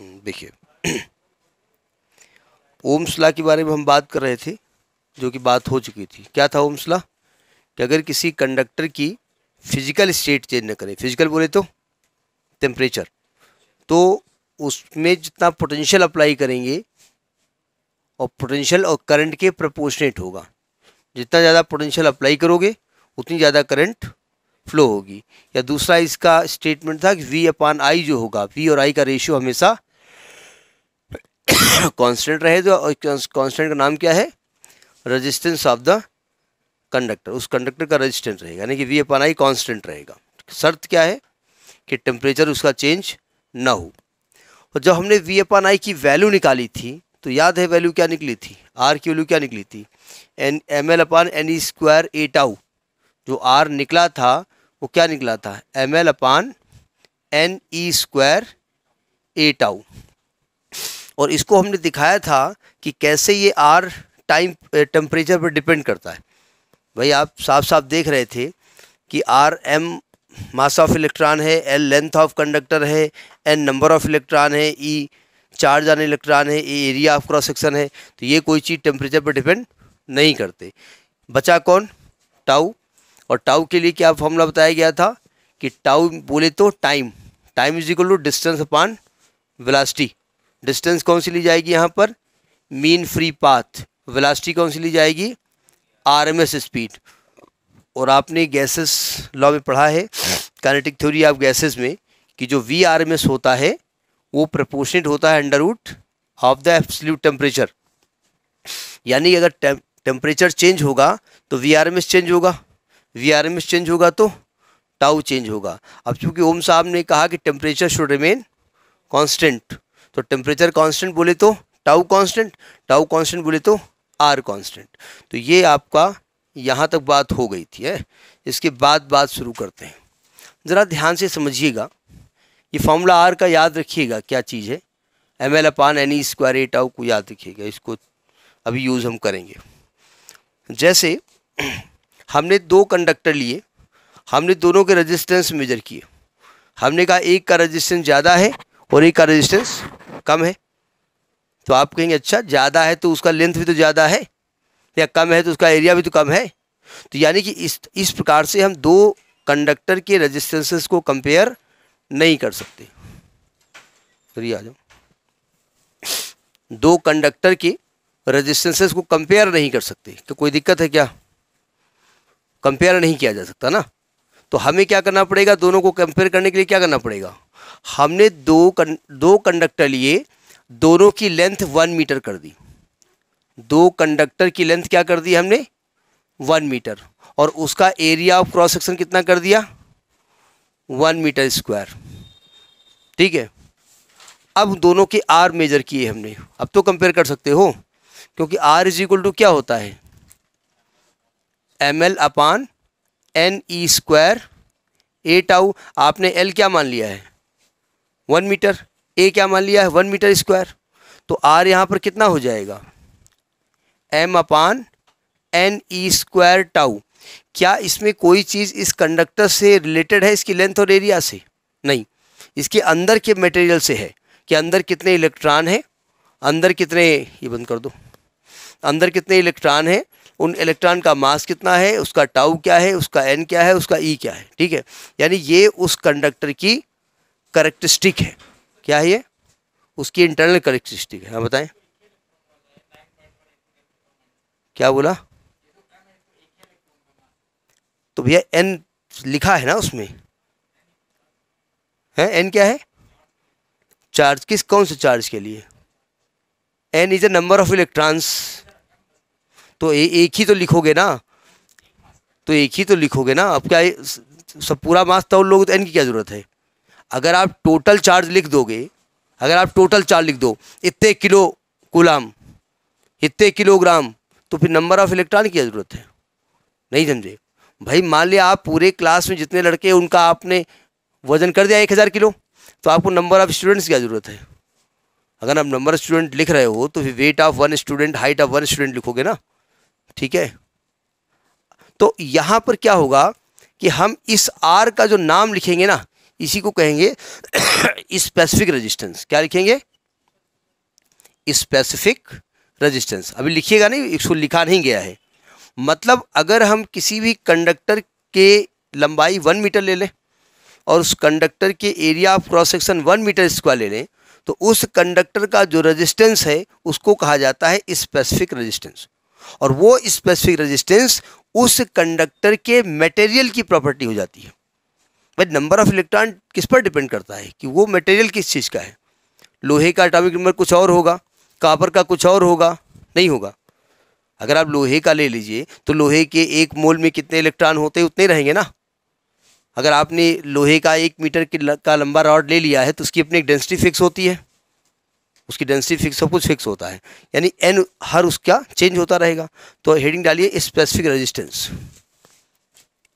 देखिए ओम्सला के बारे में हम बात कर रहे थे जो कि बात हो चुकी थी क्या था ओम्सला कि अगर किसी कंडक्टर की फिजिकल स्टेट चेंज न करें फिजिकल बोले तो टेम्परेचर तो उसमें जितना पोटेंशियल अप्लाई करेंगे और पोटेंशियल और करंट के प्रपोर्शनेट होगा जितना ज़्यादा पोटेंशियल अप्लाई करोगे उतनी ज़्यादा करंट फ्लो होगी या दूसरा इसका स्टेटमेंट था कि वी अपान आई जो होगा वी और आई का रेशियो हमेशा कांस्टेंट रहे तो कांस्टेंट का नाम क्या है रेजिस्टेंस ऑफ द कंडक्टर उस कंडक्टर का रेजिस्टेंस रहेगा यानी कि वी अपन आई कॉन्स्टेंट रहेगा शर्त क्या है कि टेम्परेचर उसका चेंज ना हो और जब हमने वी अपन आई की वैल्यू निकाली थी तो याद है वैल्यू क्या निकली थी आर की वैल्यू क्या निकली थी N M L upon N E square A tau जो आर निकला था वो क्या निकला था M L upon N E square A tau और इसको हमने दिखाया था कि कैसे ये आर टाइम टेम्परेचर पर डिपेंड करता है भाई आप साफ साफ देख रहे थे कि R M mass of electron है एल लेंथ ऑफ कंडक्टर है एन नंबर ऑफ इलेक्ट्रॉन है ई चार्ज ऑन इलेक्ट्रॉन है A area of cross section है तो ये कोई चीज़ टेम्परेचर पर डिपेंड नहीं करते बचा कौन टाउ और टाउ के लिए क्या फॉर्मूला बताया गया था कि टाउ बोले तो time time is equal to distance upon velocity distance कौन सी ली जाएगी यहाँ पर मीन फ्री पाथ वेलासिटी कौन सी ली जाएगी आरएमएस स्पीड और आपने गैसेस लॉ में पढ़ा है कैनेटिक थ्योरी ऑफ गैसेस में कि जो वी आर एम एस होता है वो प्रपोर्शनेट होता है under root of the absolute temperature यानी अगर टेम्परेचर चेंज होगा तो V R M S change होगा V R M S change होगा तो टाउ चेंज होगा अब चूंकि ओम साहब ने कहा कि टेम्परेचर शुड रिमेन कॉन्स्टेंट तो टेम्परेचर कांस्टेंट बोले तो टाउ कांस्टेंट टाउ कांस्टेंट बोले तो आर कांस्टेंट तो ये आपका यहाँ तक बात हो गई थी है इसके बाद बात शुरू करते हैं ज़रा ध्यान से समझिएगा ये फॉर्मूला आर का याद रखिएगा क्या चीज़ है M L upon N E square A tau को याद रखिएगा इसको अभी यूज़ हम करेंगे जैसे हमने दो कंडक्टर लिए हमने दोनों के रेजिस्टेंस मेजर किए हमने कहा एक का रेजिस्टेंस ज़्यादा है और एक का रेजिस्टेंस कम है तो आप कहेंगे अच्छा ज़्यादा है तो उसका लेंथ भी तो ज़्यादा है या कम है तो उसका एरिया भी तो कम है तो यानी कि इस इस प्रकार से हम दो कंडक्टर के रजिस्टेंसेस को कंपेयर नहीं कर सकते फिर आ जाओ दो कंडक्टर के रजिस्टेंसेस को कंपेयर नहीं कर सकते तो कोई दिक्कत है क्या कंपेयर नहीं किया जा सकता ना तो हमें क्या करना पड़ेगा दोनों को कंपेयर करने के लिए क्या करना पड़ेगा हमने दो कं, दो कंडक्टर लिए दोनों की लेंथ वन मीटर कर दी दो कंडक्टर की लेंथ क्या कर दी हमने वन मीटर और उसका एरिया ऑफ क्रॉस सेक्शन कितना कर दिया वन मीटर स्क्वायर ठीक है अब दोनों के आर मेजर किए हमने अब तो कंपेयर कर सकते हो क्योंकि आर इज इक्वल टू क्या होता है M L upon N E square A tau आपने एल क्या मान लिया है वन मीटर ए क्या मान लिया है वन मीटर स्क्वायर तो आर यहाँ पर कितना हो जाएगा M upon N E e square tau क्या इसमें कोई चीज़ इस कंडक्टर से रिलेटेड है इसकी लेंथ और एरिया से नहीं इसके अंदर के मटेरियल से है कि अंदर कितने इलेक्ट्रॉन हैं अंदर कितने ये बंद कर दो अंदर कितने इलेक्ट्रॉन हैं उन इलेक्ट्रॉन का मास कितना है उसका टाउ क्या है उसका एन क्या है उसका ई e क्या है ठीक है यानी ये उस कंडक्टर की करेक्टरिस्टिक है क्या है ये उसकी इंटरनल करेक्टरिस्टिक है हाँ बताएं क्या बोला तो भैया एन लिखा है ना उसमें है एन क्या है चार्ज किस कौन से चार्ज के लिए N is a number of electrons तो ए, एक ही तो लिखोगे ना तो एक ही तो लिखोगे ना अब क्या सब पूरा मास्क था उन लोगों तो एन की क्या ज़रूरत है अगर आप टोटल चार्ज लिख दोगे अगर आप टोटल चार्ज लिख दो इतने किलो गुलाम इतने किलोग्राम तो फिर नंबर ऑफ इलेक्ट्रॉन की ज़रूरत है नहीं समझे भाई मान लिया आप पूरे क्लास में जितने लड़के उनका आपने वजन कर दिया एक हज़ार किलो तो आपको नंबर ऑफ़ स्टूडेंट्स की ज़रूरत है अगर आप नंबर ऑफ स्टूडेंट लिख रहे हो तो फिर weight of one student height of one student लिखोगे ना ठीक है तो यहाँ पर क्या होगा कि हम इस आर का जो नाम लिखेंगे ना इसी को कहेंगे स्पेसिफिक रेजिस्टेंस क्या लिखेंगे स्पेसिफिक रेजिस्टेंस अभी लिखिएगा नहीं इसको लिखा नहीं गया है मतलब अगर हम किसी भी कंडक्टर के लंबाई वन मीटर ले लें और उस कंडक्टर के area of cross section one metre square ले लें तो उस कंडक्टर का जो रेजिस्टेंस है उसको कहा जाता है स्पेसिफिक रेजिस्टेंस और वो स्पेसिफिक रेजिस्टेंस उस कंडक्टर के मटेरियल की प्रॉपर्टी हो जाती है भाई नंबर ऑफ इलेक्ट्रॉन किस पर डिपेंड करता है कि वो मटेरियल किस चीज़ का है लोहे का एटॉमिक नंबर कुछ और होगा कापर का कुछ और होगा नहीं होगा अगर आप लोहे का ले लीजिए तो लोहे के एक मोल में कितने इलेक्ट्रॉन होते हैं उतने रहेंगे ना अगर आपने लोहे का एक मीटर की का लंबा रॉड ले लिया है तो उसकी अपनी एक डेंसिटी फिक्स होती है उसकी डेंसिटी फिक्स सब कुछ फिक्स होता है यानी एन हर उसका चेंज होता रहेगा तो हेडिंग डालिए स्पेसिफिक रेजिस्टेंस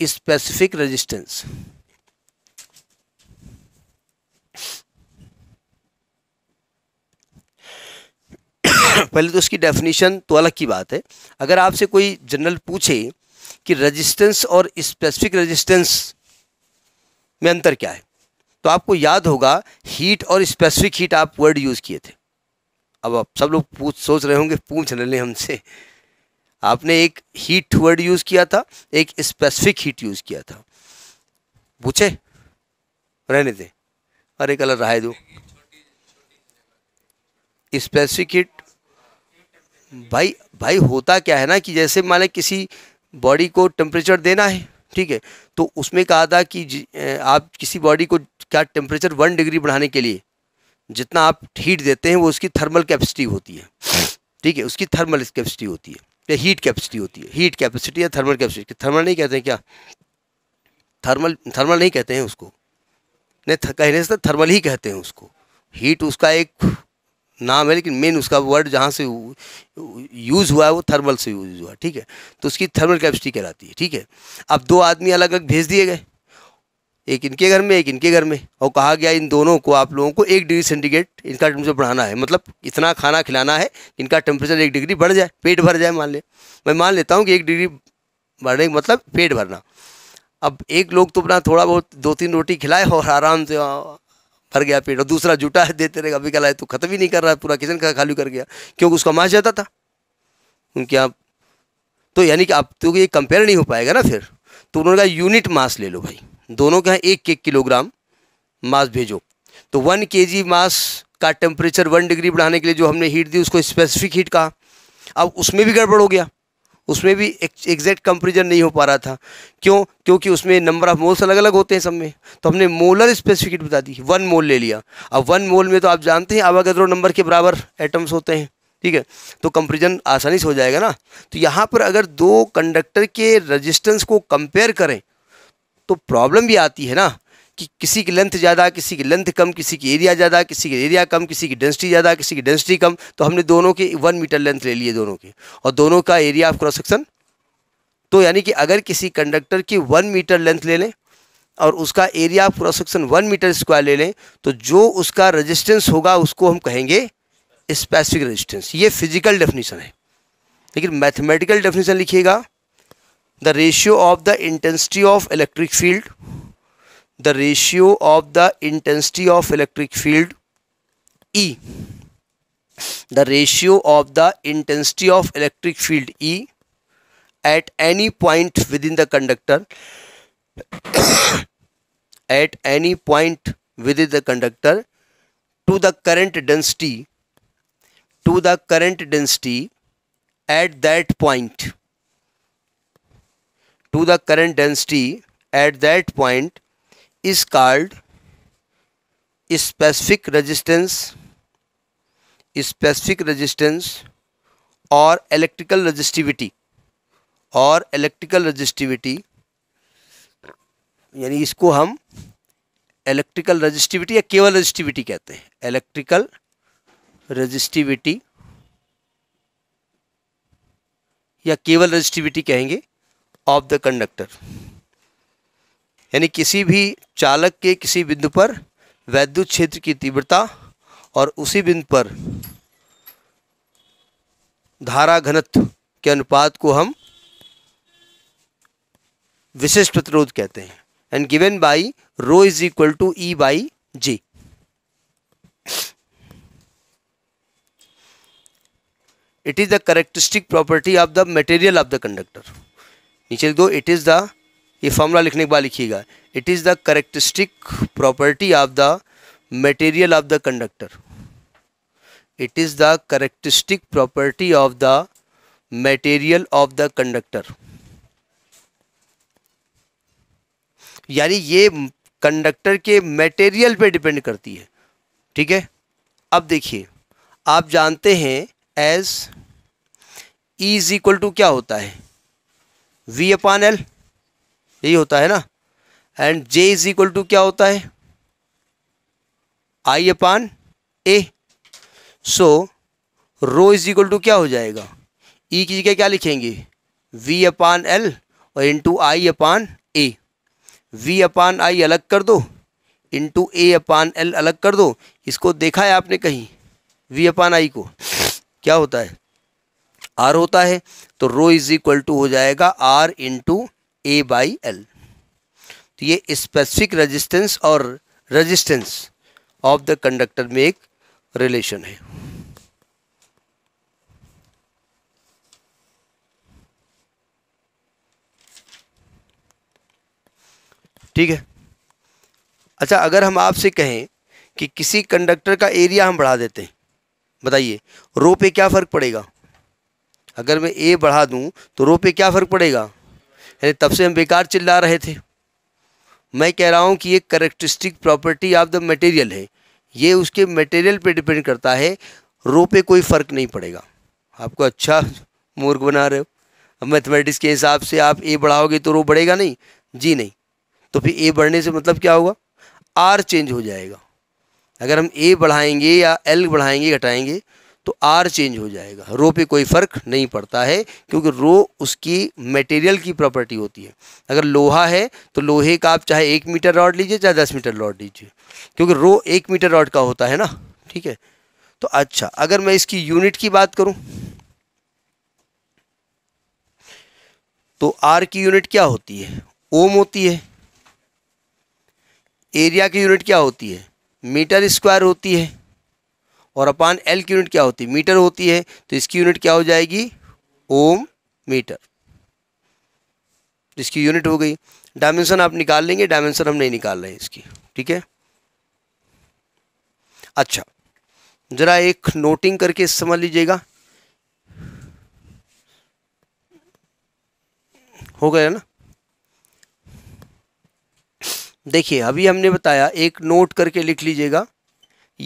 स्पेसिफिक रेजिस्टेंस पहले तो उसकी डेफिनेशन तो अलग की बात है अगर आपसे कोई जनरल पूछे कि रेजिस्टेंस और स्पेसिफिक रेजिस्टेंस में अंतर क्या है तो आपको याद होगा हीट और स्पेसिफिक हीट आप वर्ड यूज़ किए थे अब आप सब लोग पूछ सोच रहे होंगे पूछ लें हमसे आपने एक हीट वर्ड यूज़ किया था एक स्पेसिफिक हीट यूज़ किया था पूछे रहने दे अरे कलर राय दो स्पेसिफिक हीट भाई भाई होता क्या है ना कि जैसे मान लें किसी बॉडी को टेम्परेचर देना है ठीक है तो उसमें कहा था कि आप किसी बॉडी को क्या टेम्परेचर वन डिग्री बढ़ाने के लिए जितना आप हीट देते हैं वो उसकी थर्मल कैपेसिटी होती है ठीक है उसकी थर्मल कैपेसिटी होती है या हीट कैपेसिटी होती है हीट कैपेसिटी या थर्मल कैपेसिटी थर्मल नहीं कहते हैं क्या थर्मल थर्मल नहीं कहते हैं उसको नहीं कहने से थर्मल तो ही कहते हैं उसको हीट उसका एक नाम है लेकिन मेन उसका वर्ड जहाँ से यूज़ हुआ है वो थर्मल से यूज़ हुआ ठीक है तो उसकी थर्मल कैपेसिटी कहलाती है ठीक है अब दो आदमी अलग अलग भेज दिए गए एक इनके घर में एक इनके घर में और कहा गया इन दोनों को आप लोगों को एक डिग्री सेंटीग्रेड इनका टेम्परेचर बढ़ाना है मतलब इतना खाना खिलाना है इनका टेम्परेचर एक डिग्री बढ़ जाए पेट भर जाए मान ले मैं मान लेता हूँ कि एक डिग्री बढ़ने मतलब पेट भरना अब एक लोग तो अपना थोड़ा बहुत दो तीन रोटी खिलाए और आराम से भर गया पेट और दूसरा जुटा है देते रहेगा अभी कल तो खत्म ही नहीं कर रहा है पूरा किचन का खाली कर गया क्योंकि उसका मांस जाता था उनके यहाँ तो यानी कि आप तो ये कंपेयर नहीं हो पाएगा ना फिर तो उन्होंने कहा यूनिट मास ले लो भाई दोनों के यहाँ एक एक किलोग्राम मास भेजो तो वन के मास का टेम्परेचर वन डिग्री बढ़ाने के लिए जो हमने हीट दी उसको स्पेसिफिक हीट कहा अब उसमें भी गड़बड़ हो गया उसमें भी एग्जैक्ट कंपेरिजन नहीं हो पा रहा था क्यों क्योंकि उसमें नंबर ऑफ मोल्स अलग अलग होते हैं सब में तो हमने मोलर स्पेसिफिकेट बता दी वन मोल ले लिया अब वन मोल में तो आप जानते हैं आवागद्रो नंबर के बराबर एटम्स होते हैं ठीक है तो कंपेरिजन आसानी से हो जाएगा ना तो यहाँ पर अगर दो कंडक्टर के रजिस्टेंस को कंपेयर करें तो प्रॉब्लम भी आती है ना कि किसी की लेंथ ज़्यादा किसी की लेंथ कम किसी की एरिया ज़्यादा किसी की एरिया कम किसी की डेंसिटी ज़्यादा किसी की डेंसिटी कम तो हमने दोनों के वन मीटर लेंथ ले लिए दोनों के और दोनों का एरिया ऑफ क्रॉस सेक्शन तो यानी कि अगर किसी कंडक्टर की वन मीटर लेंथ ले लें और उसका area of cross section one metre square ले लें तो जो उसका रजिस्टेंस होगा उसको हम कहेंगे स्पेसिफिक रजिस्टेंस ये फिजिकल डेफिनेशन है लेकिन मैथमेटिकल डेफिनेशन लिखिएगा the ratio of the intensity of electric field the ratio of the intensity of electric field E the ratio of the intensity of electric field E at any point within the conductor at any point within the conductor to the current density to the current density at that point to the current density at that point is called specific resistance specific resistance और electrical resistivity और electrical resistivity यानी इसको हम electrical resistivity या केवल resistivity कहते हैं electrical resistivity या केवल रजिस्टिविटी कहेंगे ऑफ द कंडक्टर यानी किसी भी चालक के किसी बिंदु पर वैद्युत क्षेत्र की तीव्रता और उसी बिंदु पर धारा घनत्व के अनुपात को हम विशिष्ट प्रतिरोध कहते हैं and given by rho is equal to E by J it is the characteristic property of the material of the conductor नीचे लिख दो इट इज़ द ये फॉर्मूला लिखने के बाद लिखिएगा it is the characteristic property of the material of the conductor it is the characteristic property of the material of the conductor यानी ये कंडक्टर के मटेरियल पे डिपेंड करती है ठीक है अब देखिए आप जानते हैं as E is equal to क्या होता है वी अपान एल यही होता है ना and J is equal to क्या होता है I upon A so rho is equal to क्या हो जाएगा ई e की जगह क्या लिखेंगे वी अपान एल और into I upon A V upon I अलग कर दो इंटू ए अपान एल अलग कर दो इसको देखा है आपने कहीं वी अपान आई को क्या होता है आर होता है तो रो इज इक्वल टू हो जाएगा R into A by L तो ये स्पेसिफिक रेजिस्टेंस और रेजिस्टेंस ऑफ द कंडक्टर में एक रिलेशन है ठीक है अच्छा अगर हम आपसे कहें कि किसी कंडक्टर का एरिया हम बढ़ा देते हैं बताइए रो पे क्या फ़र्क पड़ेगा अगर मैं ए बढ़ा दूं तो रो पे क्या फ़र्क पड़ेगा यानी तब से हम बेकार चिल्ला रहे थे मैं कह रहा हूँ कि ये characteristic property of the material है ये उसके मटेरियल पे डिपेंड करता है रो पे कोई फ़र्क नहीं पड़ेगा आपको अच्छा मूर्ख बना रहे हो अब मैथमेटिक्स के हिसाब से आप ए बढ़ाओगे तो रो बढ़ेगा नहीं जी नहीं तो फिर ए बढ़ने से मतलब क्या होगा आर चेंज हो जाएगा अगर हम ए बढ़ाएंगे या एल बढ़ाएंगे घटाएंगे तो आर चेंज हो जाएगा रो पे कोई फ़र्क नहीं पड़ता है क्योंकि रो उसकी मटेरियल की प्रॉपर्टी होती है अगर लोहा है तो लोहे का आप चाहे एक मीटर रॉड लीजिए चाहे दस मीटर रॉड लीजिए क्योंकि रो एक मीटर रॉड का होता है ना ठीक है तो अच्छा अगर मैं इसकी यूनिट की बात करूँ तो आर की यूनिट क्या होती है ओम होती है एरिया की यूनिट क्या होती है मीटर स्क्वायर होती है और अपान एल की यूनिट क्या होती है मीटर होती है तो इसकी यूनिट क्या हो जाएगी ओम मीटर तो इसकी यूनिट हो गई डायमेंशन आप निकाल लेंगे डायमेंशन हम नहीं निकाल रहे हैं इसकी ठीक है अच्छा ज़रा एक नोटिंग करके समझ लीजिएगा हो गया ना देखिए अभी हमने बताया एक नोट करके लिख लीजिएगा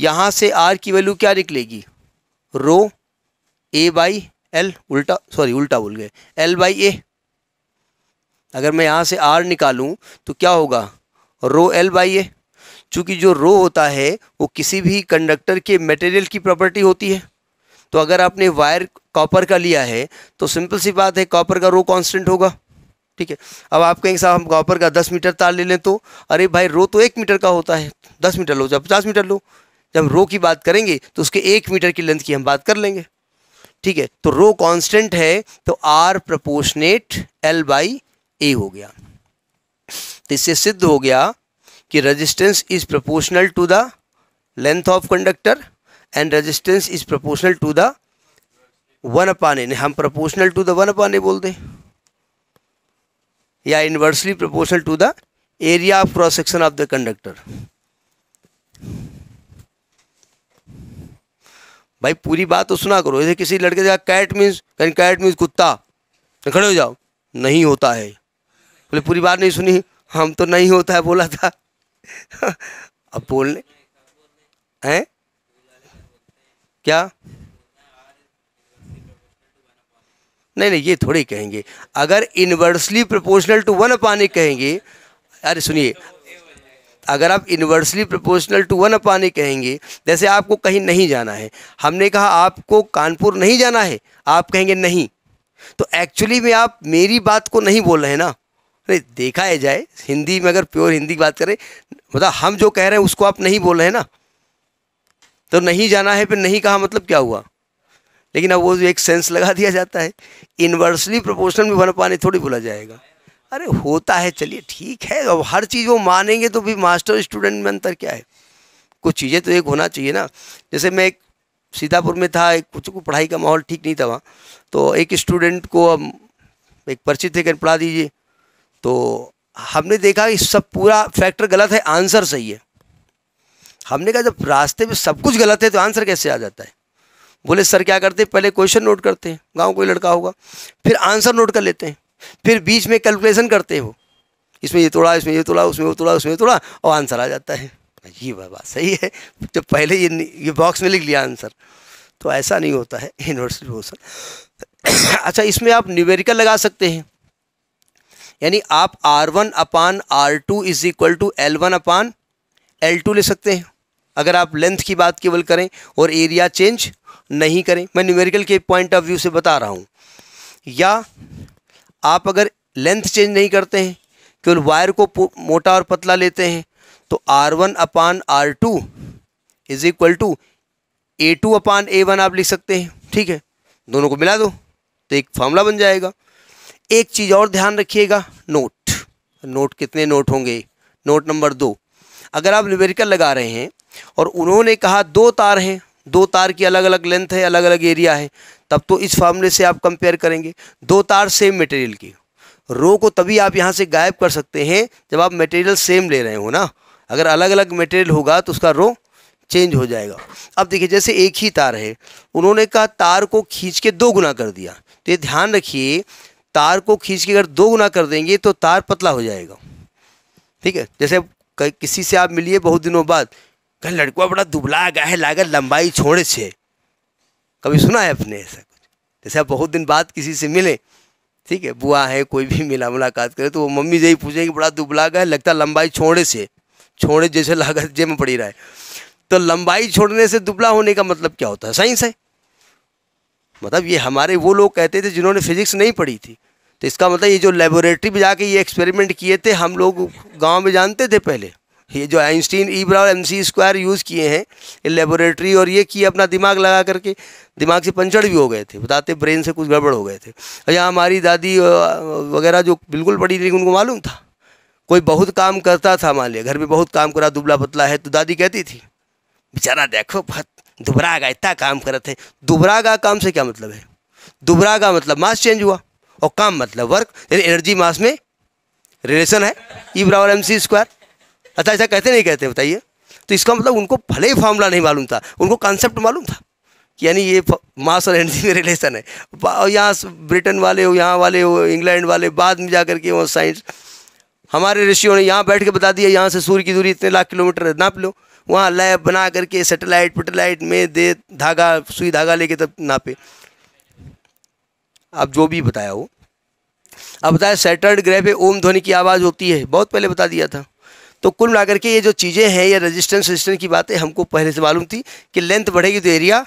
यहाँ से आर की वैल्यू क्या निकलेगी रो ए बाई एल उल्टा सॉरी उल्टा बोल गए एल बाई ए अगर मैं यहाँ से आर निकालूँ तो क्या होगा रो एल बाई ए चूँकि जो रो होता है वो किसी भी कंडक्टर के मटेरियल की प्रॉपर्टी होती है तो अगर आपने वायर कॉपर का लिया है तो सिंपल सी बात है कॉपर का रो कांस्टेंट होगा ठीक है अब आप कहेंगे साहब हम कॉपर का दस मीटर तार ले लें तो अरे भाई रो तो एक मीटर का होता है दस मीटर लो चाहे पचास मीटर लो जब रो की बात करेंगे तो उसके एक मीटर की लेंथ की हम बात कर लेंगे ठीक है तो रो कांस्टेंट है तो R proportionate L by A हो गया तो इससे सिद्ध हो गया कि resistance is proportional to the length of conductor and resistance is proportional to the one upon A हम proportional to the one upon A बोल दें या inversely proportional to the area of cross section of the conductor भाई पूरी बात तो सुना करो जैसे किसी लड़के से कैट मीन्स कहीं कैट मीन्स कुत्ता खड़े हो जाओ नहीं होता है बोले पूरी बात नहीं सुनी हम तो नहीं होता है बोला था अब बोलने हैं क्या नहीं नहीं ये थोड़े कहेंगे अगर इन्वर्सली प्रोपोर्शनल टू वन पानी कहेंगे अरे सुनिए अगर आप inversely proportional to one upon A कहेंगे जैसे आपको कहीं नहीं जाना है हमने कहा आपको कानपुर नहीं जाना है आप कहेंगे नहीं तो एक्चुअली में आप मेरी बात को नहीं बोल रहे हैं ना अरे देखा है जाए हिंदी में अगर प्योर हिंदी बात करें मतलब हम जो कह रहे हैं उसको आप नहीं बोल रहे हैं ना तो नहीं जाना है फिर नहीं कहा मतलब क्या हुआ लेकिन अब वो एक सेंस लगा दिया जाता है इन्वर्सली प्रोपोर्शनल में वन पानी थोड़ी बोला जाएगा अरे होता है चलिए ठीक है अब हर चीज़ वो मानेंगे तो भी मास्टर स्टूडेंट में अंतर क्या है कुछ चीज़ें तो एक होना चाहिए ना जैसे मैं एक सीतापुर में था एक कुछ को पढ़ाई का माहौल ठीक नहीं था वहाँ तो एक स्टूडेंट को अब एक पर्ची थे कर पढ़ा दीजिए तो हमने देखा कि सब पूरा फैक्टर गलत है आंसर सही है हमने कहा जब रास्ते में सब कुछ गलत है तो आंसर कैसे आ जाता है बोले सर क्या करते हैं पहले क्वेश्चन नोट करते हैं गांव कोई लड़का होगा फिर आंसर नोट कर लेते हैं फिर बीच में कैलकुलेशन करते हो इसमें ये तोड़ा इसमें ये तोड़ा उसमें वो तोड़ा उसमें तोड़ा और आंसर आ जाता है ये बात सही है जब पहले ये ये बॉक्स में लिख लिया आंसर तो ऐसा नहीं होता है यूनिवर्सल मोशन अच्छा इसमें आप न्यूमेरिकल लगा सकते हैं यानी आप R one upon R two is equal to L one upon L two ले सकते हैं अगर आप लेंथ की बात केवल करें और एरिया चेंज नहीं करें मैं न्यूमेरिकल के पॉइंट ऑफ व्यू से बता रहा हूँ या आप अगर लेंथ चेंज नहीं करते हैं केवल वायर को मोटा और पतला लेते हैं तो R one upon R two is equal to A two upon A one आप लिख सकते हैं ठीक है दोनों को मिला दो तो एक फॉर्मूला बन जाएगा एक चीज़ और ध्यान रखिएगा नोट नोट कितने नोट होंगे नोट नंबर दो अगर आप न्यूमेरिकल लगा रहे हैं और उन्होंने कहा दो तार हैं दो तार की अलग अलग लेंथ है अलग अलग एरिया है तब तो इस फार्मूले से आप कंपेयर करेंगे दो तार सेम मटेरियल की रो को तभी आप यहाँ से गायब कर सकते हैं जब आप मटेरियल सेम ले रहे हो ना अगर अलग अलग मटेरियल होगा तो उसका रो चेंज हो जाएगा अब देखिए जैसे एक ही तार है उन्होंने कहा तार को खींच के दो गुना कर दिया तो ये ध्यान रखिए तार को खींच के अगर दो गुना कर देंगे तो तार पतला हो जाएगा ठीक है जैसे किसी से आप मिलिए बहुत दिनों बाद कह लड़कुआ बड़ा दुबला गया है लागत लंबाई छोड़े से कभी सुना है अपने ऐसा कुछ जैसे आप बहुत दिन बाद किसी से मिले ठीक है बुआ है कोई भी मिला मुलाकात करे तो वो मम्मी से ही पूछेंगे बड़ा दुबला गया है लगता लंबाई छोड़े से छोड़े जैसे लागत जेम में पड़ी रहा है तो लंबाई छोड़ने से दुबला होने का मतलब क्या होता है साइंस है मतलब ये हमारे वो लोग कहते थे जिन्होंने फिजिक्स नहीं पढ़ी थी तो इसका मतलब ये जो लेबोरेटरी में जाके ये एक्सपेरिमेंट किए थे हम लोग गांव में जानते थे पहले ये जो आइंस्टीन ई बराबर एम सी स्क्वायर यूज़ किए हैं ये लेबोरेटरी और ये किए अपना दिमाग लगा करके दिमाग से पंचड़ भी हो गए थे बताते ब्रेन से कुछ गड़बड़ हो गए थे या हमारी दादी वगैरह जो बिल्कुल पढ़ी थी उनको मालूम था कोई बहुत काम करता था मान लिया घर में बहुत काम करा दुबला पतला है तो दादी कहती थी बेचारा देखो बहुत दुबरा का इतना काम करते हैं दुबरा का काम से क्या मतलब है दुबरा का मतलब मास चेंज हुआ और काम मतलब वर्क यानी एनर्जी मास में रिलेशन है ई बराबर एम सी स्क्वायर अच्छा ऐसा कहते नहीं कहते बताइए तो इसका मतलब उनको भले ही फॉर्मूला नहीं मालूम था उनको कॉन्सेप्ट मालूम था यानी ये मास और एनर्जी में रिलेशन है और यहाँ ब्रिटेन वाले हो यहाँ वाले हो इंग्लैंड वाले बाद में जा कर के वो साइंस हमारे ऋषियों ने यहाँ बैठ के बता दिया यहाँ से सूर्य की दूरी इतने लाख किलोमीटर है नाप लो वहाँ लैब बना करके सेटेलाइट पेटेलाइट में दे धागा सुई धागा लेके तब नापे आप जो भी बताया हो अब बताया सैटर्ड ग्रह पे ओम ध्वनि की आवाज़ होती है बहुत पहले बता दिया था तो कुल मिलाकर के ये जो चीज़ें हैं या रेजिस्टेंस रेजिस्टेंस की बातें हमको पहले से मालूम थी कि लेंथ बढ़ेगी तो एरिया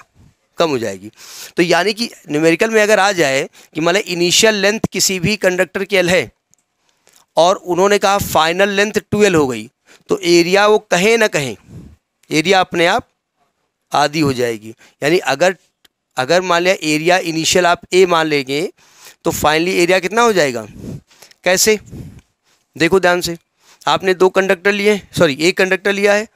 कम हो जाएगी तो यानी कि न्यूमेरिकल में अगर आ जाए कि मतलब इनिशियल लेंथ किसी भी कंडक्टर की एल है और उन्होंने कहा फाइनल लेंथ ट्वेल्व हो गई तो एरिया वो कहें ना कहें एरिया अपने आप आधी हो जाएगी यानी अगर अगर मान लिया एरिया इनिशियल आप ए मान लेंगे तो फाइनली एरिया कितना हो जाएगा कैसे देखो ध्यान से आपने दो कंडक्टर लिए सॉरी एक कंडक्टर लिया है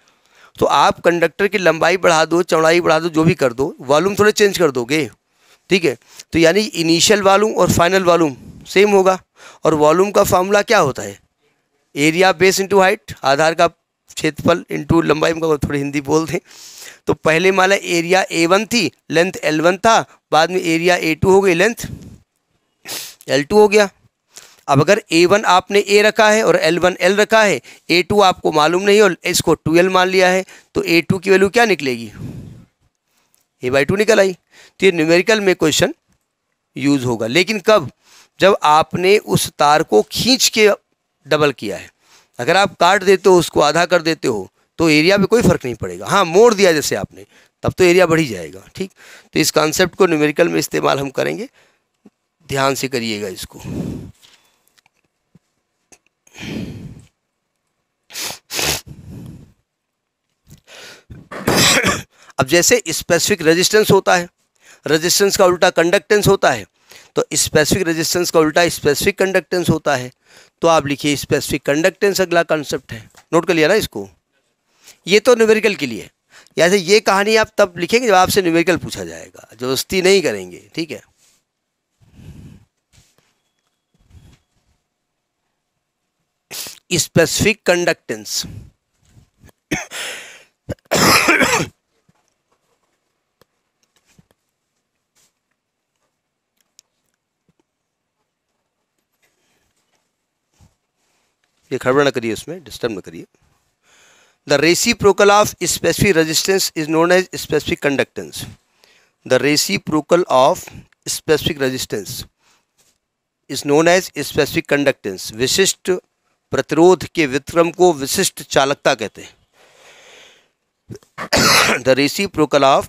तो आप कंडक्टर की लंबाई बढ़ा दो चौड़ाई बढ़ा दो जो भी कर दो वॉल्यूम थोड़े चेंज कर दोगे ठीक है तो यानी इनिशियल वॉल्यूम और फाइनल वॉल्यूम सेम होगा और वॉल्यूम का फार्मूला क्या होता है एरिया बेस इंटू हाइट आधार का क्षेत्रफल इंटू लंबाई का थोड़ी हिंदी बोल दें तो पहले माला एरिया ए वन थी लेंथ एल वन था बाद में एरिया ए टू हो गई लेंथ एल टू हो गया अब अगर ए वन आपने ए रखा है और एल वन एल रखा है ए टू आपको मालूम नहीं और इसको टूएल्व मान लिया है तो ए टू की वैल्यू क्या निकलेगी ए बाई टू निकल आई तो ये न्यूमेरिकल में क्वेश्चन यूज़ होगा लेकिन कब जब आपने उस तार को खींच के डबल किया है अगर आप काट देते हो उसको आधा कर देते हो तो एरिया पे कोई फ़र्क नहीं पड़ेगा हाँ मोड़ दिया जैसे आपने तब तो एरिया बढ़ ही जाएगा ठीक तो इस कॉन्सेप्ट को न्यूमेरिकल में इस्तेमाल हम करेंगे ध्यान से करिएगा इसको अब जैसे स्पेसिफिक रेजिस्टेंस होता है रेजिस्टेंस का उल्टा कंडक्टेंस होता है तो स्पेसिफिक रेजिस्टेंस का उल्टा स्पेसिफिक कंडक्टेंस होता है तो आप लिखिए स्पेसिफिक कंडक्टेंस अगला कॉन्सेप्ट है नोट कर लिया ना इसको ये तो न्यूमेरिकल के लिए या तो ये कहानी आप तब लिखेंगे जब आपसे न्यूमेरिकल पूछा जाएगा जबरदस्ती नहीं करेंगे ठीक है specific conductance. ये खड़बड़ ना करिए उसमें डिस्टर्ब ना करिए the reciprocal of specific resistance is known as specific conductance the reciprocal of specific resistance is known as specific conductance विशिष्ट प्रतिरोध के विक्रम को विशिष्ट चालकता कहते हैं the reciprocal of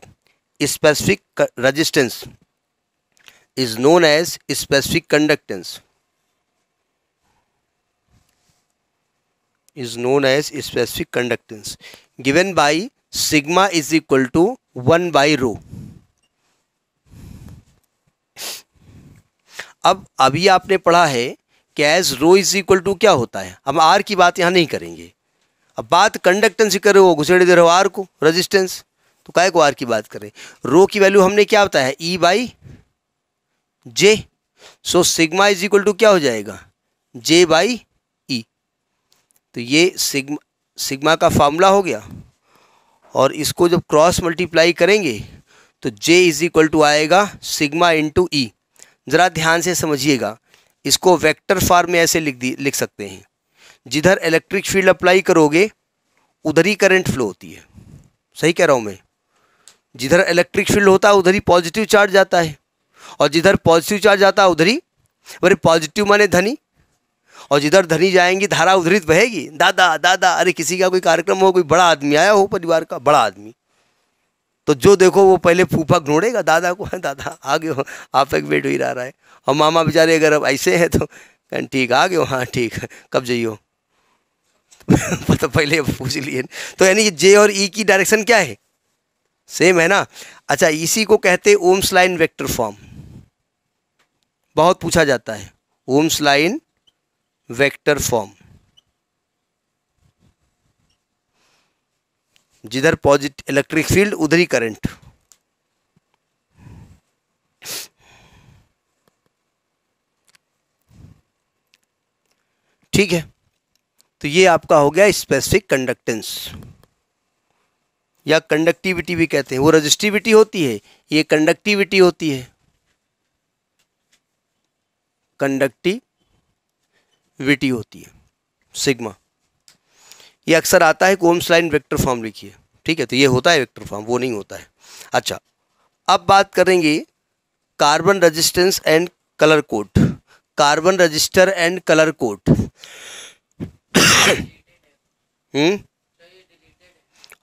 specific resistance is known as specific conductance is known as specific conductance given by sigma is equal to one by rho अब अभी आपने पढ़ा है cause rho is equal to क्या होता है हम आर की बात यहाँ नहीं करेंगे अब बात कंडक्टेंस कर रहे हो घुसेड़े दे रहे हो आर को रजिस्टेंस तो काय को आर की बात करें रो की वैल्यू हमने क्या बताया E by J so sigma is equal to क्या हो जाएगा जे बाई ई तो ये सिग्मा सिग्मा का फार्मूला हो गया और इसको जब क्रॉस मल्टीप्लाई करेंगे तो जे इज इक्वल टू आएगा सिग्मा इंटू ई ज़रा ध्यान से समझिएगा इसको वेक्टर फार्म में ऐसे लिख दी लिख सकते हैं जिधर इलेक्ट्रिक फील्ड अप्लाई करोगे उधर ही करंट फ्लो होती है सही कह रहा हूँ मैं जिधर इलेक्ट्रिक फील्ड होता है उधर ही पॉजिटिव चार्ज आता है और जिधर पॉजिटिव चार्ज आता है उधर ही अरे पॉजिटिव माने धनी और जिधर धनी जाएंगी धारा उधरित बहेगी दादा दादा अरे किसी का कोई कार्यक्रम हो कोई बड़ा आदमी आया हो परिवार का बड़ा आदमी तो जो देखो वो पहले फूफा घोड़ेगा दादा को दादा आगे हो आप एक वेट ही रहा है और मामा बेचारे अगर अब ऐसे हैं तो कहें ठीक आ गए हो हाँ ठीक कब जाइयो तो पहले पूछ लिए तो यानी जे और ई की डायरेक्शन क्या है सेम है ना अच्छा इसी को कहते ओम्स लाइन वेक्टर फॉर्म बहुत पूछा जाता है ओम्स लाइन वेक्टर फॉर्म जिधर पॉजिटिव इलेक्ट्रिक फील्ड उधर ही करंट ठीक है तो ये आपका हो गया स्पेसिफिक कंडक्टेंस या कंडक्टिविटी भी कहते हैं वो रजिस्टिविटी होती है ये कंडक्टिविटी होती है कंडक्टिविटी होती है सिग्मा ये अक्सर आता है कोम्स लाइन वेक्टर फॉर्म लिखिए ठीक है तो ये होता है वेक्टर फॉर्म वो नहीं होता है अच्छा अब बात करेंगे carbon resistance and colour code carbon resistor and colour code hmm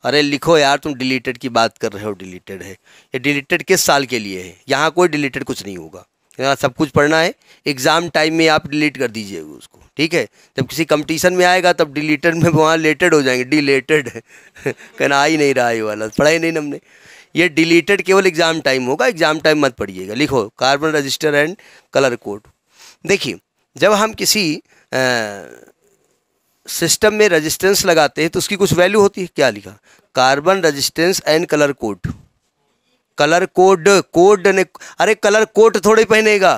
अरे लिखो यार तुम डिलीटेड की बात कर रहे हो डिलीटेड है ये डिलीटेड किस साल के लिए है यहाँ कोई डिलीटेड कुछ नहीं होगा तो यहाँ सब कुछ पढ़ना है एग्ज़ाम टाइम में आप डिलीट कर दीजिएगा उसको ठीक है जब किसी कंपटीशन में आएगा तब डिलीटेड में वहाँ लेटेड हो जाएंगे डिलेटेड कहना आ ही नहीं रहा है वाला पढ़ा ही नहीं हमने ये डिलीटेड केवल एग्ज़ाम टाइम होगा एग्ज़ाम टाइम मत पढ़िएगा लिखो carbon resistor and colour code देखिए जब हम किसी सिस्टम में रजिस्टेंस लगाते हैं तो उसकी कुछ वैल्यू होती है क्या लिखा carbon resistance and colour code colour code code ने अरे कलर कोट थोड़े पहनेगा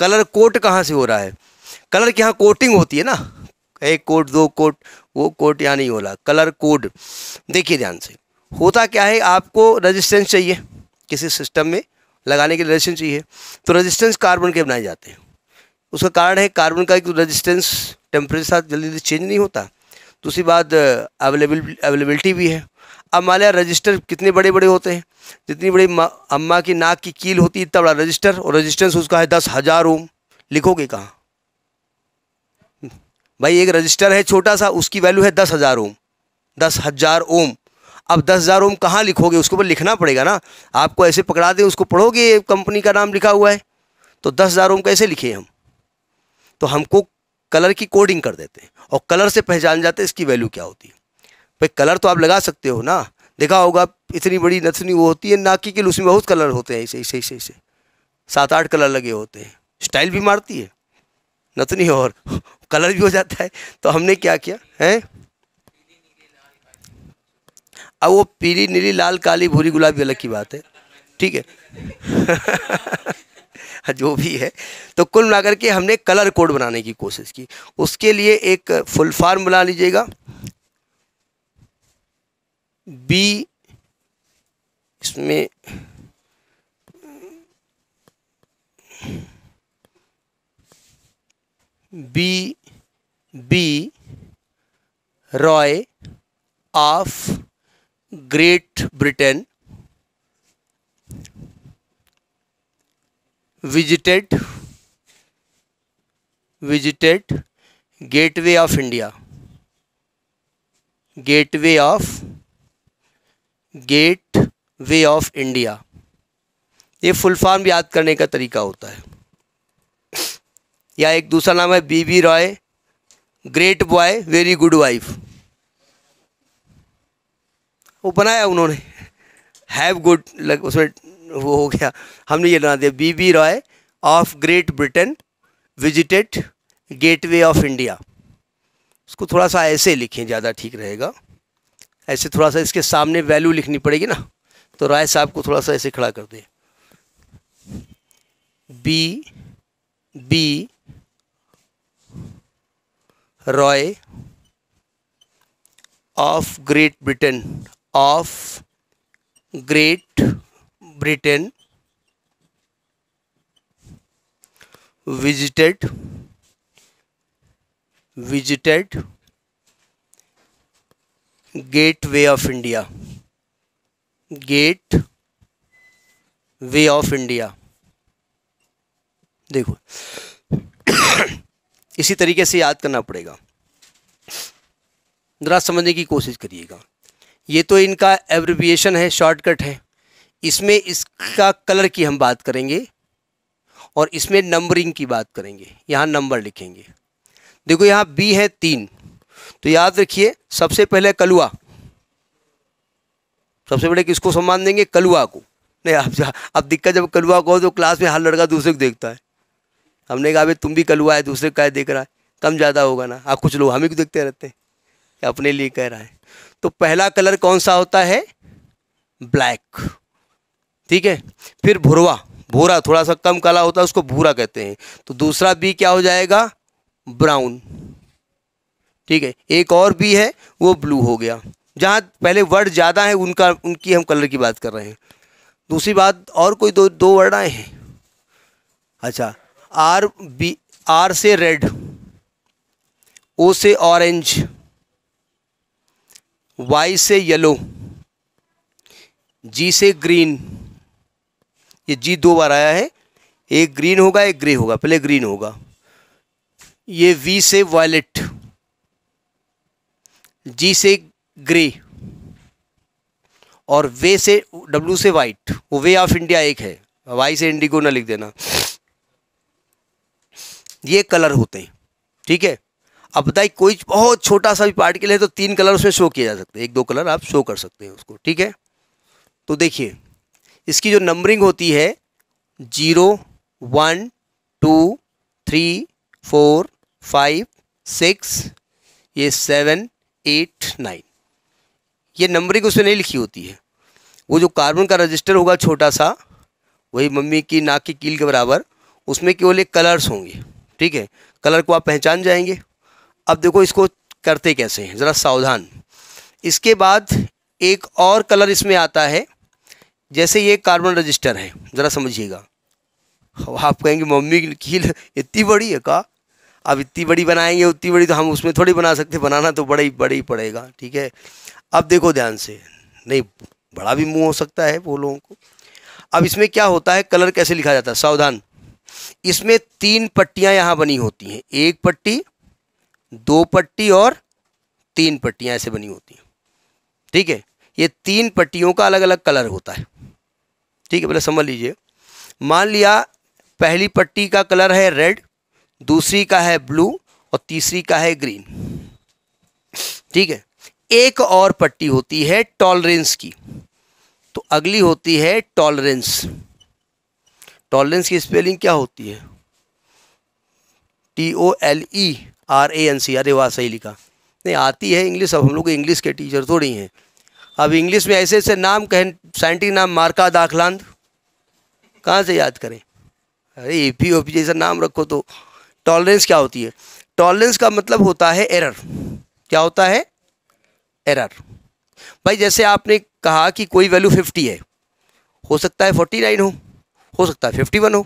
कलर कोट कहाँ से हो रहा है कलर के यहाँ कोटिंग होती है ना एक कोट दो कोट वो कोट यहाँ नहीं हो रहा कलर कोड देखिए ध्यान से होता क्या है आपको रजिस्टेंस चाहिए किसी सिस्टम में लगाने के लिए रजिस्टेंस चाहिए तो रजिस्टेंस कार्बन के बनाए जाते हैं उसका कारण है कार्बन का एक रजिस्टेंस टेम्परेचर साथ जल्दी जल्दी चेंज नहीं होता दूसरी बात अवेलेबल अवेलेबिलिटी भी है अब मान लिया रजिस्टर कितने बड़े बड़े होते हैं जितनी बड़ी अम्मा की नाक की कील होती है इतना बड़ा रजिस्टर और रजिस्टेंस उसका है दस हज़ार ओम लिखोगे कहाँ भाई एक रजिस्टर है छोटा सा उसकी वैल्यू है दस हज़ार ओम दस हज़ार ओम अब दस हज़ार ओम कहाँ लिखोगे उसके ऊपर लिखना पड़ेगा ना आपको ऐसे पकड़ा दें उसको पढ़ोगे कंपनी का नाम लिखा हुआ है तो दस हज़ार ओम कैसे लिखे हम तो हमको कलर की कोडिंग कर देते हैं और कलर से पहचान जाते हैं इसकी वैल्यू क्या होती है भाई कलर तो आप लगा सकते हो ना देखा होगा इतनी बड़ी नथनी वो होती है नाकी के उसमें बहुत कलर होते हैं ऐसे ऐसे ऐसे ऐसे सात आठ कलर लगे होते हैं स्टाइल भी मारती है नथनी और कलर भी हो जाता है तो हमने क्या किया है अब वो पीली नीली लाल काली भूरी गुलाबी अलग की बात है ठीक है जो भी है तो कुल मिलाकर के हमने कलर कोड बनाने की कोशिश की उसके लिए एक फुल फॉर्म बना लीजिएगा बी इसमें B B Roy of Great Britain visited visited Gateway of India Gateway of Gateway of India ये फुल फॉर्म याद करने का तरीका होता है या एक दूसरा नाम है B B Roy great boy very good wife वो बनाया उन्होंने हैव गुड लग उसमें वो हो गया हमने ये बना दिया B B Roy of Great Britain visited Gateway of India उसको थोड़ा सा ऐसे लिखें ज़्यादा ठीक रहेगा ऐसे थोड़ा सा इसके सामने वैल्यू लिखनी पड़ेगी ना तो राय साहब को थोड़ा सा ऐसे खड़ा कर दे B B Roy of Great Britain of Great Britain visited visited Gateway of India Gateway of India देखो इसी तरीके से याद करना पड़ेगा ज़रा समझने की कोशिश करिएगा ये तो इनका एब्रिविएशन है शॉर्टकट है इसमें इसका कलर की हम बात करेंगे और इसमें नंबरिंग की बात करेंगे यहाँ नंबर लिखेंगे देखो यहाँ बी है तीन तो याद रखिए सबसे पहले कलुआ सबसे पहले किसको सम्मान देंगे कलुआ को नहीं आप अब दिक्कत जब कलुआ को हो तो क्लास में हर लड़का दूसरे को देखता है हमने कहा भाई तुम भी कलुआ है दूसरे का देख रहा है कम ज़्यादा होगा ना आप कुछ लोग हम ही को देखते रहते हैं अपने लिए कह रहा है तो पहला कलर कौन सा होता है ब्लैक ठीक है फिर भुरवा भूरा थोड़ा सा कम काला होता है उसको भूरा कहते हैं तो दूसरा बी क्या हो जाएगा ब्राउन ठीक है एक और भी है वो ब्लू हो गया जहाँ पहले वर्ड ज़्यादा है उनका उनकी हम कलर की बात कर रहे हैं दूसरी बात और कोई दो दो वर्ड आए हैं अच्छा आर बी आर से रेड ओ से ऑरेंज वाई से येलो जी से ग्रीन ये जी दो बार आया है एक ग्रीन होगा एक ग्रे होगा पहले ग्रीन होगा ये वी से वायलेट जी से ग्रे और वे से डब्लू से वाइट वो वे ऑफ इंडिया एक है वाई से इंडिगो ना लिख देना ये कलर होते हैं ठीक है अब बताइए कोई बहुत छोटा सा भी पार्टिकल है तो तीन कलर उसमें शो किए जा सकते हैं एक दो कलर आप शो कर सकते हैं उसको ठीक है तो देखिए इसकी जो नंबरिंग होती है zero one two three four five six ये सेवन एट नाइन ये नंबरिंग उसमें नहीं लिखी होती है वो जो कार्बन का रजिस्टर होगा छोटा सा वही मम्मी की नाक की कील के बराबर उसमें केवल एक कलर्स होंगे ठीक है कलर को आप पहचान जाएंगे अब देखो इसको करते कैसे हैं ज़रा सावधान इसके बाद एक और कलर इसमें आता है जैसे ये कार्बन रजिस्टर है ज़रा समझिएगा आप कहेंगे मम्मी की कील इतनी बड़ी है का अब इतनी बड़ी बनाएंगे उतनी बड़ी तो हम उसमें थोड़ी बना सकते बनाना तो बड़ा ही बड़ा ही पड़ेगा ठीक है अब देखो ध्यान से नहीं बड़ा भी मुँह हो सकता है वो लोगों को अब इसमें क्या होता है कलर कैसे लिखा जाता है सावधान इसमें तीन पट्टियाँ यहाँ बनी होती हैं एक पट्टी दो पट्टी और तीन पट्टियाँ ऐसे बनी होती हैं ठीक है ये तीन पट्टियों का अलग अलग कलर होता है ठीक है पहले समझ लीजिए मान लिया पहली पट्टी का कलर है रेड दूसरी का है ब्लू और तीसरी का है ग्रीन ठीक है एक और पट्टी होती है टॉलरेंस की तो अगली होती है टॉलरेंस टॉलरेंस की स्पेलिंग क्या होती है T O L E R A N C अरे वाह सही लिखा नहीं आती है इंग्लिश अब हम लोग इंग्लिश के टीचर थोड़ी हैं अब इंग्लिश में ऐसे ऐसे नाम कहें साइंटिफिक नाम मार्का दाखलांद कहाँ से याद करें अरे ए पी ओ पी जैसा नाम रखो तो टॉलरेंस क्या होती है टॉलरेंस का मतलब होता है एरर क्या होता है एरर भाई जैसे आपने कहा कि कोई वैल्यू फिफ्टी है हो सकता है फोर्टी नाइन हो हो सकता है फिफ्टी वन हो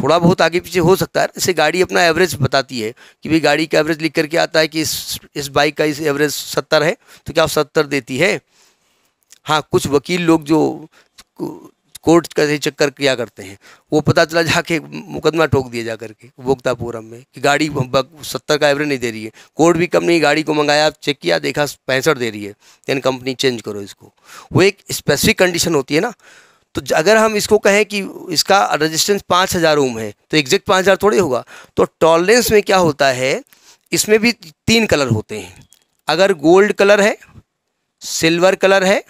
थोड़ा बहुत आगे पीछे हो सकता है इसे गाड़ी अपना एवरेज बताती है कि भाई गाड़ी का एवरेज लिख करके आता है कि इस इस बाइक का इस एवरेज सत्तर है तो क्या सत्तर देती है हाँ कुछ वकील लोग जो कोर्ट का चक्कर किया करते हैं वो पता चला जाके मुकदमा ठोक दिया जा करके उपभोक्ता फोरम में कि गाड़ी सत्तर का एवरेज नहीं दे रही है कोर्ट भी कम नहीं गाड़ी को मंगाया चेक किया देखा पैंसठ दे रही है देन कंपनी चेंज करो इसको वो एक स्पेसिफिक कंडीशन होती है ना तो अगर हम इसको कहें कि इसका रजिस्टेंस पाँच हज़ार ओम है तो एग्जैक्ट पाँच हज़ार थोड़े होगा तो टॉलरेंस में क्या होता है इसमें भी तीन कलर होते हैं अगर गोल्ड कलर है सिल्वर कलर है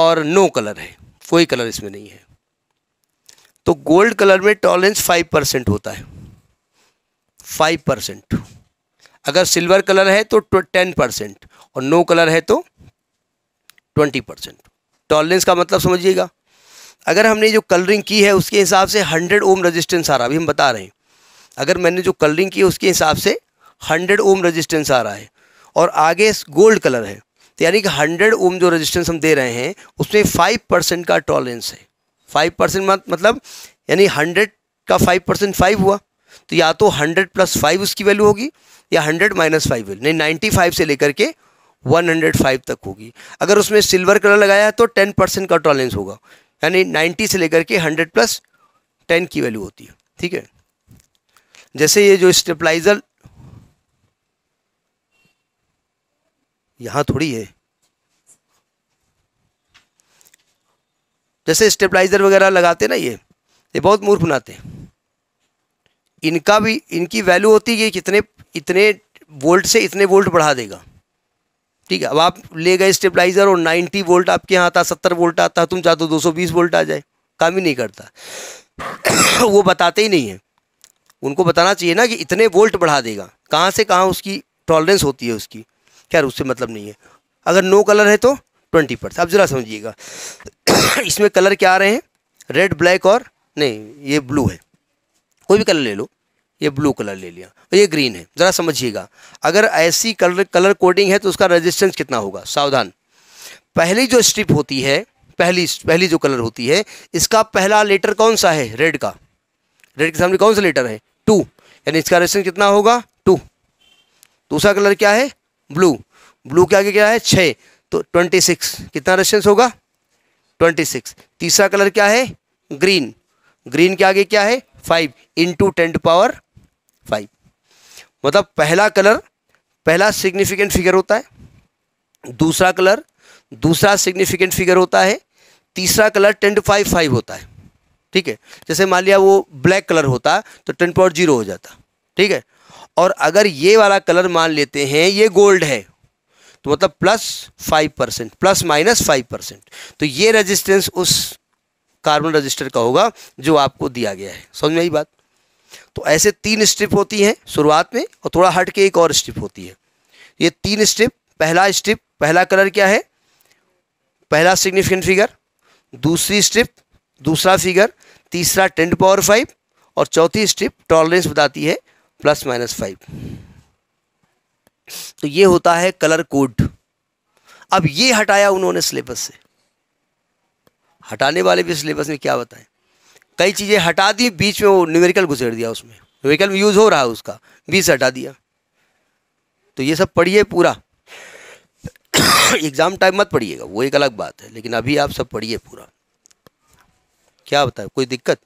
और नो कलर है कोई कलर इसमें नहीं है तो गोल्ड कलर में टॉलरेंस फाइव परसेंट होता है फाइव परसेंट अगर सिल्वर कलर है तो टेन परसेंट और नो कलर है तो ट्वेंटी परसेंट टॉलरेंस का मतलब समझिएगा अगर हमने जो कलरिंग की है उसके हिसाब से हंड्रेड ओम रेजिस्टेंस आ रहा है अभी हम बता रहे हैं अगर मैंने जो कलरिंग की है उसके हिसाब से हंड्रेड ओम रेजिस्टेंस आ रहा है और आगे गोल्ड कलर है तो यानी कि हंड्रेड ओम जो रेजिस्टेंस हम दे रहे हैं उसमें फाइव परसेंट का टॉलरेंस है फाइव परसेंट मत मतलब यानी हंड्रेड का फाइव परसेंट फाइव हुआ तो या तो हंड्रेड प्लस फाइव उसकी वैल्यू होगी या हंड्रेड माइनस फाइव वैल्यू नहीं नाइन्टी फाइव से लेकर के वन हंड्रेड फाइव तक होगी अगर उसमें सिल्वर कलर लगाया तो टेन परसेंट का टॉलरेंस होगा यानी नाइन्टी से लेकर के हंड्रेड प्लस टेन की वैल्यू होती है ठीक है जैसे ये जो स्टेपलाइजर यहाँ थोड़ी है जैसे स्टेबलाइज़र वगैरह लगाते ना ये ये बहुत मूर्ख बनाते हैं इनका भी इनकी वैल्यू होती है कितने इतने वोल्ट से इतने वोल्ट बढ़ा देगा ठीक है अब आप ले गए स्टेबलाइज़र और 90 वोल्ट आपके यहाँ आता सत्तर वोल्ट आता तुम चाहते हो 220 वोल्ट आ जाए काम ही नहीं करता वो बताते ही नहीं है उनको बताना चाहिए ना कि इतने वोल्ट बढ़ा देगा कहाँ से कहाँ उसकी टॉलरेंस होती है उसकी खैर उससे मतलब नहीं है अगर नो कलर है तो ट्वेंटी परसेंट अब ज़रा समझिएगा इसमें कलर क्या आ रहे हैं रेड ब्लैक और नहीं ये ब्लू है कोई भी कलर ले लो ये ब्लू कलर ले लिया और ये ग्रीन है ज़रा समझिएगा अगर ऐसी कलर कलर कोडिंग है तो उसका रेजिस्टेंस कितना होगा सावधान पहली जो स्ट्रिप होती है पहली पहली जो कलर होती है इसका पहला लेटर कौन सा है रेड का रेड के सामने कौन सा लेटर है टू यानी इसका रेजिस्टेंस कितना होगा टू दूसरा कलर क्या है ब्लू ब्लू के आगे क्या है छः तो ट्वेंटी सिक्स कितना रेस्टेंस होगा ट्वेंटी सिक्स तीसरा कलर क्या है ग्रीन ग्रीन के आगे क्या है five into tenth power five मतलब पहला कलर पहला सिग्निफिकेंट फिगर होता है दूसरा कलर दूसरा सिग्निफिकेंट फिगर होता है तीसरा colour ten to five five होता है ठीक है जैसे मान लिया वो ब्लैक कलर होता तो टेन पावर जीरो हो जाता ठीक है और अगर ये वाला कलर मान लेते हैं ये गोल्ड है तो मतलब plus five percent plus minus five percent तो ये रेजिस्टेंस उस कार्बन रजिस्टर का होगा जो आपको दिया गया है समझ में आई बात तो ऐसे तीन स्ट्रिप होती हैं शुरुआत में और थोड़ा हट के एक और स्ट्रिप होती है ये तीन स्ट्रिप पहला स्ट्रिप पहला कलर क्या है पहला सिग्निफिकेंट फिगर दूसरी स्ट्रिप दूसरा फिगर तीसरा टेंट पावर फाइव और चौथी स्ट्रिप टॉलरेंस बताती है प्लस माइनस फाइव तो ये होता है कलर कोड अब ये हटाया उन्होंने सिलेबस से हटाने वाले भी सिलेबस में क्या बताएं कई चीज़ें हटा दी बीच में वो न्यूमेरिकल घुसेड़ दिया उसमें न्यूमेरिकल में यूज़ हो रहा है उसका बीच हटा दिया तो ये सब पढ़िए पूरा एग्ज़ाम टाइम मत पढ़िएगा वो एक अलग बात है लेकिन अभी आप सब पढ़िए पूरा क्या बताए कोई दिक्कत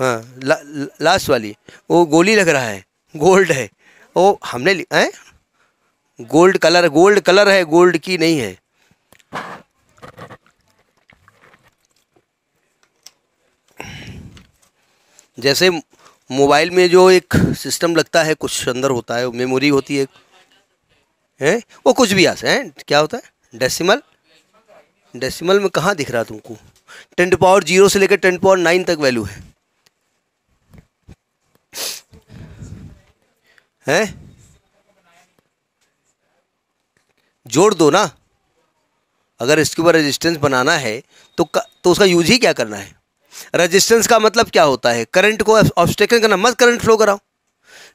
हाँ ला, ला, लास्ट वाली वो गोली लग रहा है गोल्ड है वो हमने हैं गोल्ड कलर गोल्ड कलर है गोल्ड की नहीं है जैसे मोबाइल में जो एक सिस्टम लगता है कुछ अंदर होता है मेमोरी होती है हैं वो कुछ भी आस हैं क्या होता है डेसिमल डेसिमल में कहाँ दिख रहा तुमको टेन पावर जीरो से लेकर टेन पावर नाइन तक वैल्यू है हैं जोड़ दो ना अगर इसके ऊपर रेजिस्टेंस बनाना है तो क, तो उसका यूज ही क्या करना है रेजिस्टेंस का मतलब क्या होता है करंट को ऑब्स्टेकल करना मत करंट फ्लो कराओ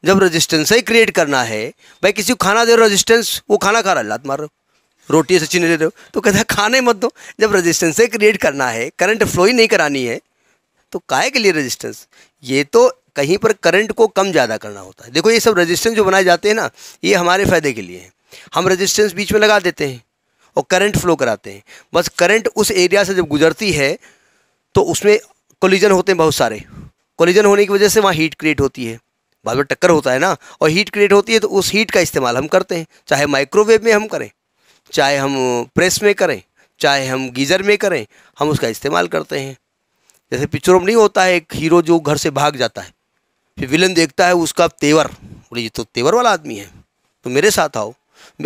जब रेजिस्टेंस ही क्रिएट करना है भाई किसी को खाना दे रहे हो रजिस्टेंस वो खाना खा रहा है लात मार रहे हो रोटी से चीनी ले रहे हो तो कहता है खाने मत दो जब रजिस्टेंस ही क्रिएट करना है करंट फ्लो ही नहीं करानी है तो काय के लिए रजिस्टेंस ये तो कहीं पर करंट को कम ज़्यादा करना होता है देखो ये सब रेजिस्टेंस जो बनाए जाते हैं ना ये हमारे फ़ायदे के लिए हैं हम रेजिस्टेंस बीच में लगा देते हैं और करंट फ्लो कराते हैं बस करंट उस एरिया से जब गुजरती है तो उसमें कोलिजन होते हैं बहुत सारे कोलिजन होने की वजह से वहाँ हीट क्रिएट होती है बाद में टक्कर होता है ना और हीट क्रिएट होती है तो उस हीट का इस्तेमाल हम करते हैं चाहे माइक्रोवेव में हम करें चाहे हम प्रेस में करें चाहे हम गीज़र में करें हम उसका इस्तेमाल करते हैं जैसे पिक्चरों में नहीं होता है एक हीरो जो घर से भाग जाता है फिर विलन देखता है उसका तेवर बोले ये तो तेवर वाला आदमी है तो मेरे साथ आओ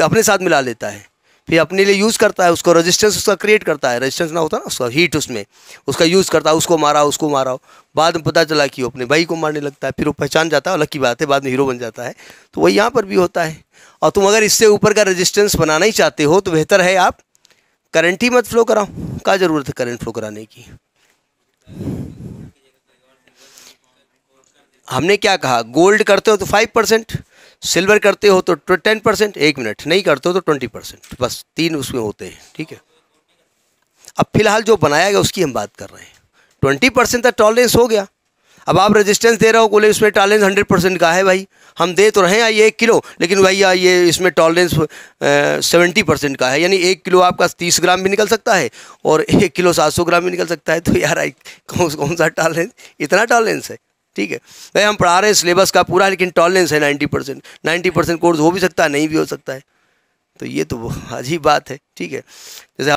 अपने साथ मिला लेता है फिर अपने लिए यूज़ करता है उसको रेजिस्टेंस उसका क्रिएट करता है रेजिस्टेंस ना होता ना उसका हीट उसमें उसका यूज़ करता है उसको मारा उसको मारा बाद में पता चला कि वो अपने भाई को मारने लगता है फिर वो पहचान जाता है लकी बात है बाद में हीरो बन जाता है तो वही यहाँ पर भी होता है और तुम अगर इससे ऊपर का रजिस्टेंस बनाना ही चाहते हो तो बेहतर है आप करंट ही मत फ्लो कराओ क्या ज़रूरत है करंट फ्लो कराने की हमने क्या कहा गोल्ड करते हो तो फाइव परसेंट सिल्वर करते हो तो टेन परसेंट एक मिनट नहीं करते हो तो ट्वेंटी परसेंट बस तीन उसमें होते हैं ठीक है अब फिलहाल जो बनाया गया उसकी हम बात कर रहे हैं ट्वेंटी परसेंट तक टॉलरेंस हो गया अब आप रेजिस्टेंस दे रहे हो बोले इसमें टॉलरेंस हंड्रेड परसेंट का है भाई हम दे तो रहे हैं ये एक किलो लेकिन भैया ये इसमें टॉलरेंस सेवेंटी परसेंट का है यानी एक किलो आपका तीस ग्राम भी निकल सकता है और एक किलो सात सौ ग्राम भी निकल सकता है तो यार कौन कौन सा टॉलरेंस इतना टॉलरेंस है ठीक है भाई हम पढ़ा रहे हैं सिलेबस का पूरा लेकिन टॉलरेंस है ninety percent ninety percent course हो भी सकता है नहीं भी हो सकता है तो ये तो अजीब बात है ठीक है जैसे